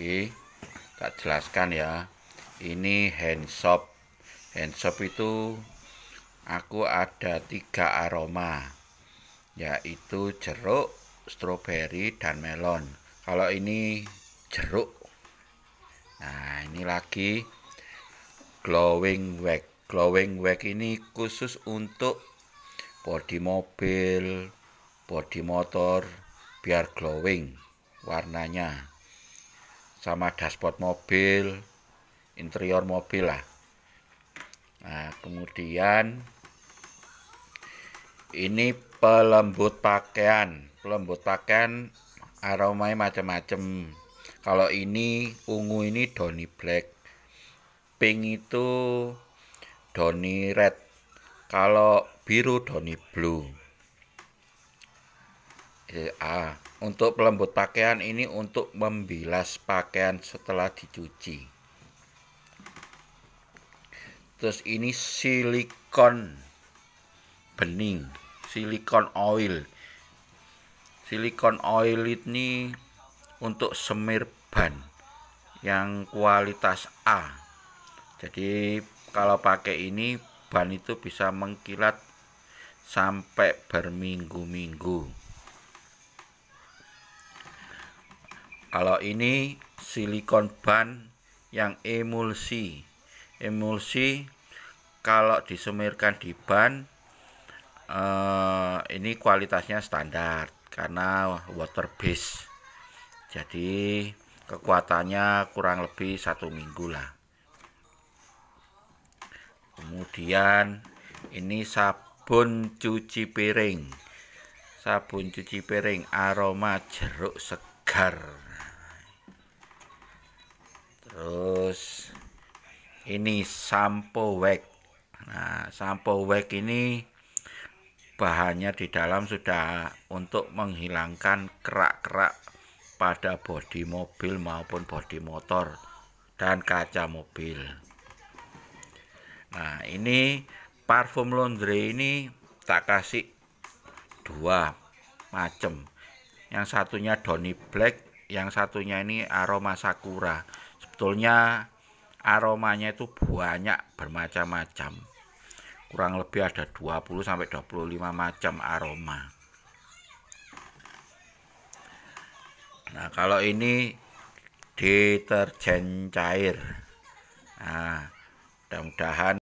lagi tak jelaskan ya ini hand soap. Hand soap itu aku ada tiga aroma yaitu jeruk stroberi dan melon kalau ini jeruk nah ini lagi glowing wax glowing wax ini khusus untuk body mobil body motor biar glowing warnanya sama dashboard mobil, interior mobil lah. Nah, kemudian ini pelembut pakaian. Pelembut pakaian aromanya macam-macam. Kalau ini ungu ini Donny Black. Pink itu Donny Red. Kalau biru Donny Blue. Iya, A. Untuk pelembut pakaian ini untuk membilas pakaian setelah dicuci. Terus ini silikon bening, silikon oil. Silikon oil ini untuk semir ban yang kualitas A. Jadi kalau pakai ini ban itu bisa mengkilat sampai berminggu-minggu. Kalau ini silikon ban yang emulsi. Emulsi kalau disemirkan di ban eh, ini kualitasnya standar karena water base. Jadi kekuatannya kurang lebih satu minggu lah. Kemudian ini sabun cuci piring. Sabun cuci piring aroma jeruk segar terus ini sampo wax nah sampo wax ini bahannya di dalam sudah untuk menghilangkan kerak-kerak pada bodi mobil maupun bodi motor dan kaca mobil nah ini parfum laundry ini tak kasih dua macam yang satunya Donny Black yang satunya ini aroma sakura sebetulnya aromanya itu banyak bermacam-macam kurang lebih ada 20 sampai 25 macam aroma nah kalau ini deterjen cair nah mudah-mudahan